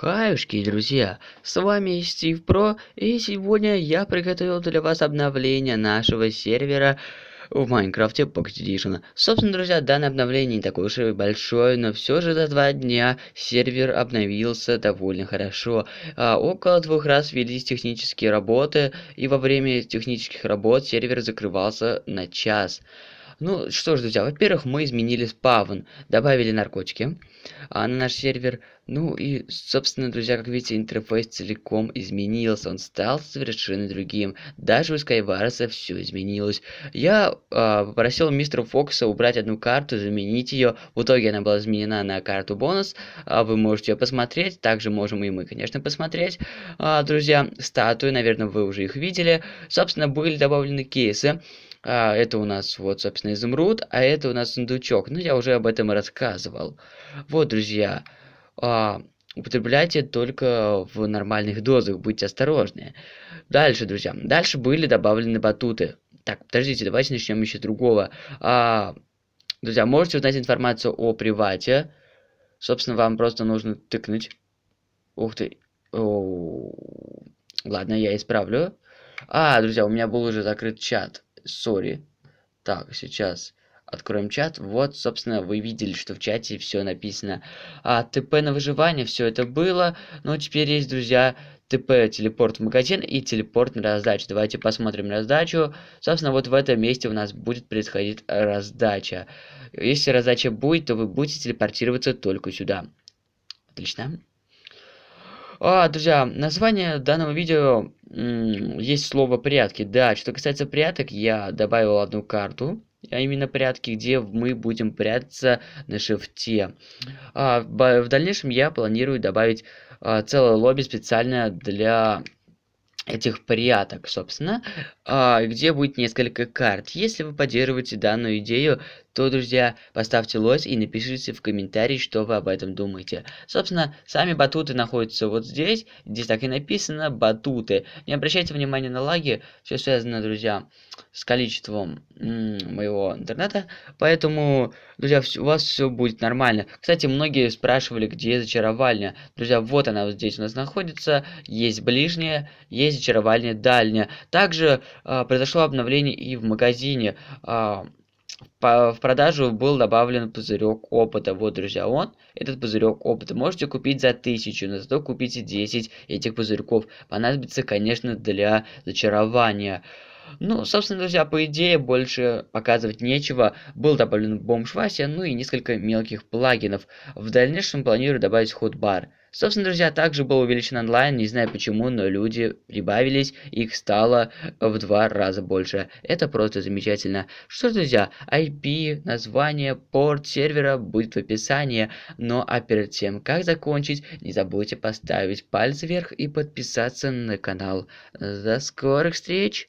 Хаюшки, друзья, с вами Стив Про, и сегодня я приготовил для вас обновление нашего сервера в Майнкрафте Pocket Edition. Собственно, друзья, данное обновление не такое уж и большое, но все же за два дня сервер обновился довольно хорошо. А, около двух раз велись технические работы, и во время технических работ сервер закрывался на час. Ну что ж, друзья, во-первых, мы изменили спавн, добавили наркотики а, на наш сервер. Ну и, собственно, друзья, как видите, интерфейс целиком изменился, он стал совершенно другим. Даже у Skywars все изменилось. Я э, попросил мистера Фокса убрать одну карту, заменить ее. В итоге она была заменена на карту бонус. А вы можете ее посмотреть, также можем и мы, конечно, посмотреть. Э, друзья, статуи, наверное, вы уже их видели. Собственно, были добавлены кейсы. А, это у нас вот, собственно, изумруд, а это у нас сундучок. Ну, я уже об этом рассказывал. Вот, друзья, а, употребляйте только в нормальных дозах, будьте осторожны. Дальше, друзья, дальше были добавлены батуты. Так, подождите, давайте начнем еще другого. А, друзья, можете узнать информацию о привате. Собственно, вам просто нужно тыкнуть. Ух ты. О, ладно, я исправлю. А, друзья, у меня был уже закрыт чат. Сори. Так, сейчас. Откроем чат. Вот, собственно, вы видели, что в чате все написано. А, ТП на выживание, все это было. Но ну, теперь есть, друзья, ТП телепорт в магазин и телепорт на раздачу. Давайте посмотрим раздачу. Собственно, вот в этом месте у нас будет происходить раздача. Если раздача будет, то вы будете телепортироваться только сюда. Отлично. А, друзья, название данного видео есть слово прятки. Да, что касается пряток, я добавил одну карту а именно прятки, где мы будем прятаться на шифте. А, в дальнейшем я планирую добавить а, целое лобби специально для этих пряток, собственно, а где будет несколько карт. Если вы поддерживаете данную идею, то, друзья, поставьте лось и напишите в комментарии, что вы об этом думаете. Собственно, сами батуты находятся вот здесь. Здесь так и написано «батуты». Не обращайте внимания на лаги. Все связано, друзья, с количеством моего интернета. Поэтому, друзья, у вас все будет нормально. Кстати, многие спрашивали, где зачаровальня. Друзья, вот она вот здесь у нас находится. Есть ближняя, есть зачаровальня дальняя. Также э, произошло обновление и в магазине. Э, в продажу был добавлен пузырек опыта. Вот, друзья, он. Этот пузырек опыта можете купить за 1000, но зато купите 10 этих пузырьков. Понадобится, конечно, для зачарования. Ну, собственно, друзья, по идее, больше показывать нечего. Был добавлен бомж Вася, ну и несколько мелких плагинов. В дальнейшем планирую добавить ход-бар. Собственно, друзья, также был увеличен онлайн, не знаю почему, но люди прибавились, их стало в два раза больше. Это просто замечательно. Что ж, друзья, IP, название, порт сервера будет в описании, но а перед тем, как закончить, не забудьте поставить палец вверх и подписаться на канал. До скорых встреч!